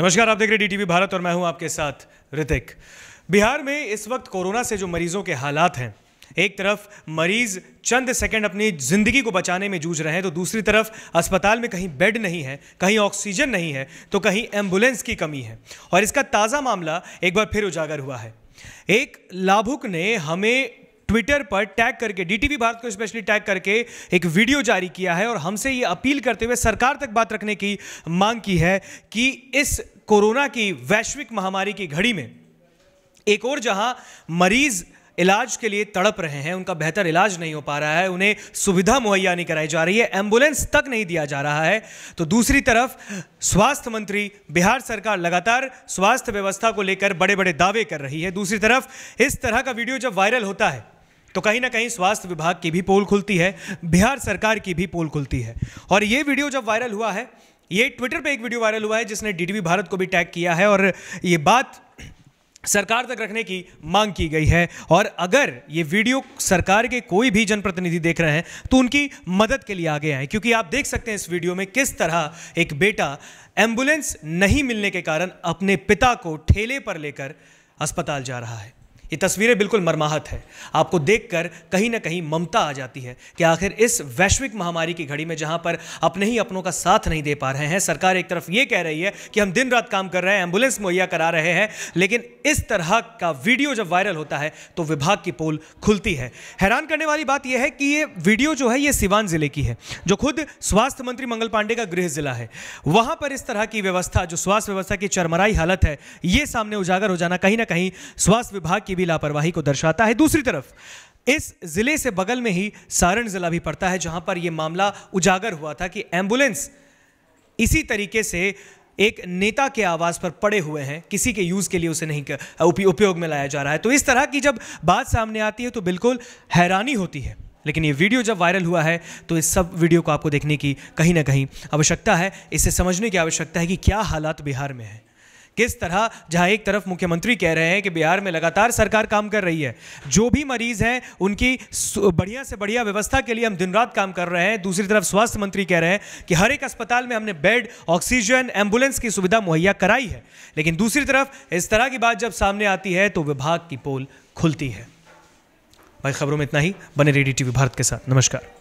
नमस्कार आप देख रहे डीटीवी भारत और मैं हूं आपके साथ ऋतिक बिहार में इस वक्त कोरोना से जो मरीजों के हालात हैं एक तरफ मरीज चंद सेकंड अपनी ज़िंदगी को बचाने में जूझ रहे हैं तो दूसरी तरफ अस्पताल में कहीं बेड नहीं है कहीं ऑक्सीजन नहीं है तो कहीं एम्बुलेंस की कमी है और इसका ताज़ा मामला एक बार फिर उजागर हुआ है एक लाभुक ने हमें ट्विटर पर टैग करके डीटीवी भारत को स्पेशली टैग करके एक वीडियो जारी किया है और हमसे ये अपील करते हुए सरकार तक बात रखने की मांग की है कि इस कोरोना की वैश्विक महामारी की घड़ी में एक और जहां मरीज इलाज के लिए तड़प रहे हैं उनका बेहतर इलाज नहीं हो पा रहा है उन्हें सुविधा मुहैया नहीं कराई जा रही है एम्बुलेंस तक नहीं दिया जा रहा है तो दूसरी तरफ स्वास्थ्य मंत्री बिहार सरकार लगातार स्वास्थ्य व्यवस्था को लेकर बड़े बड़े दावे कर रही है दूसरी तरफ इस तरह का वीडियो जब वायरल होता है तो कहीं ना कहीं स्वास्थ्य विभाग की भी पोल खुलती है बिहार सरकार की भी पोल खुलती है और ये वीडियो जब वायरल हुआ है ये ट्विटर पे एक वीडियो वायरल हुआ है जिसने डीटीवी भारत को भी टैग किया है और ये बात सरकार तक रखने की मांग की गई है और अगर ये वीडियो सरकार के कोई भी जनप्रतिनिधि देख रहे हैं तो उनकी मदद के लिए आगे आए क्योंकि आप देख सकते हैं इस वीडियो में किस तरह एक बेटा एम्बुलेंस नहीं मिलने के कारण अपने पिता को ठेले पर लेकर अस्पताल जा रहा है ये तस्वीरें बिल्कुल मरमाहत है आपको देखकर कहीं ना कहीं ममता आ जाती है कि आखिर इस वैश्विक महामारी की घड़ी में जहां पर अपने ही अपनों का साथ नहीं दे पा रहे हैं सरकार एक तरफ ये कह रही है कि हम दिन रात काम कर रहे हैं एम्बुलेंस मुहैया करा रहे हैं लेकिन इस तरह का वीडियो जब वायरल होता है तो विभाग की पोल खुलती है हैरान करने वाली बात यह है कि ये वीडियो जो है ये सिवान जिले की है जो खुद स्वास्थ्य मंत्री मंगल पांडे का गृह जिला है वहां पर इस तरह की व्यवस्था जो स्वास्थ्य व्यवस्था की चरमराई हालत है ये सामने उजागर हो जाना कहीं ना कहीं स्वास्थ्य विभाग की भी लापरवाही को दर्शाता है दूसरी तरफ इस जिले से बगल में ही सारण जिला भी पड़ता है जहां पर यह मामला उजागर हुआ था कि एम्बुलेंस इसी तरीके से एक नेता के आवास पर पड़े हुए हैं किसी के यूज के लिए उसे नहीं उपयोग में लाया जा रहा है तो इस तरह की जब बात सामने आती है तो बिल्कुल हैरानी होती है लेकिन ये वीडियो जब वायरल हुआ है तो इस सब वीडियो को आपको देखने की कहीं ना कहीं आवश्यकता है इसे समझने की आवश्यकता है कि क्या हालात बिहार में है किस तरह जहां एक तरफ मुख्यमंत्री कह रहे हैं कि बिहार में लगातार सरकार काम कर रही है जो भी मरीज हैं उनकी बढ़िया से बढ़िया व्यवस्था के लिए हम दिन रात काम कर रहे हैं दूसरी तरफ स्वास्थ्य मंत्री कह रहे हैं कि हर एक अस्पताल में हमने बेड ऑक्सीजन एम्बुलेंस की सुविधा मुहैया कराई है लेकिन दूसरी तरफ इस तरह की बात जब सामने आती है तो विभाग की पोल खुलती है भाई खबरों में इतना ही बने रेडी टीवी भारत के साथ नमस्कार